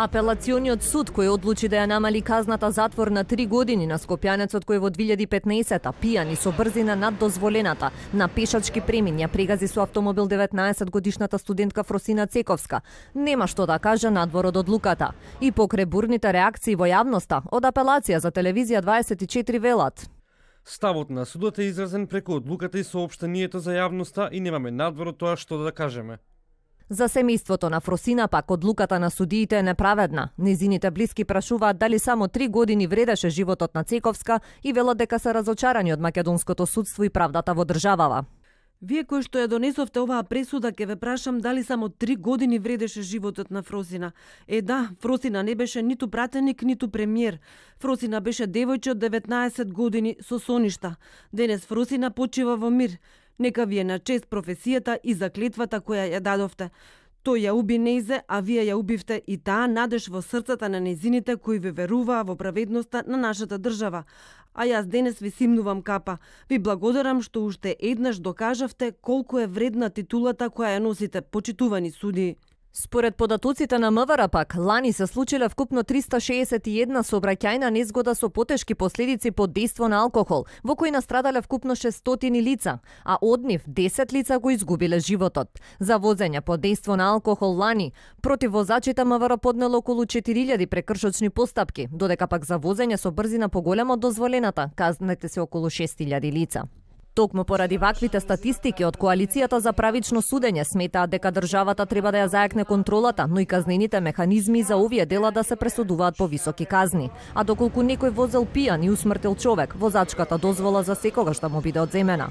Апелациониот суд кој одлучи да ја намали казната затвор на 3 години на скопјанецот кој во 2015-та пијан и со брзина над дозволената на пешачки премин ја прегази со автомобил 19 годишната студентка Фросина Цековска, нема што да каже надвор од одлуката. И покре бурните реакции во јавноста, од апелација за телевизија 24 велат. Ставот на судот е изразен преку одлуката и соопштението за јавноста и немаме надвор од тоа што да кажеме. За семејството на Фросина пак одлуката на судиите е неправедна. Незините блиски прашуваат дали само три години вредеше животот на Цековска и велат дека се разочарани од македонското судство и правдата во државава. Вие кои што ја донесовте оваа пресуда, ке ве прашам дали само три години вредеше животот на Фросина. Е да, Фросина не беше ниту пратеник, ниту премиер. Фросина беше девојче од 19 години со соништа. Денес Фросина почива во мир. Нека ви е на чест професијата и заклетвата која ја дадовте. Тој ја уби нејзе, а вие ја убивте и таа надеж во срцата на незините кои ве веруваа во праведноста на нашата држава. А јас денес ви симнувам капа. Ви благодарам што уште еднаш докажавте колку е вредна титулата која ја носите, почитувани суди. Според податоците на МВР пак, лани се случиле вкупно 361 сообраќајна незгода со потешки последици под дејство на алкохол, во кои настрадале вкупно 600 лица, а од нив 10 лица го изгубиле животот. За возење под дејство на алкохол лани, против возачите МВР поднело околу 4000 прекршочни постапки, додека пак за возење со брзина поголема од дозволената казнете се околу 6000 лица. Токму поради ваквите статистики од коалицијата за правично судење сметаат дека државата треба да ја зајакне контролата, но и казнените механизми за овие дела да се пресудуваат по високи казни. А доколку некој возел пијан и усмртил човек, возачката дозвола за секогаш да му биде одземена.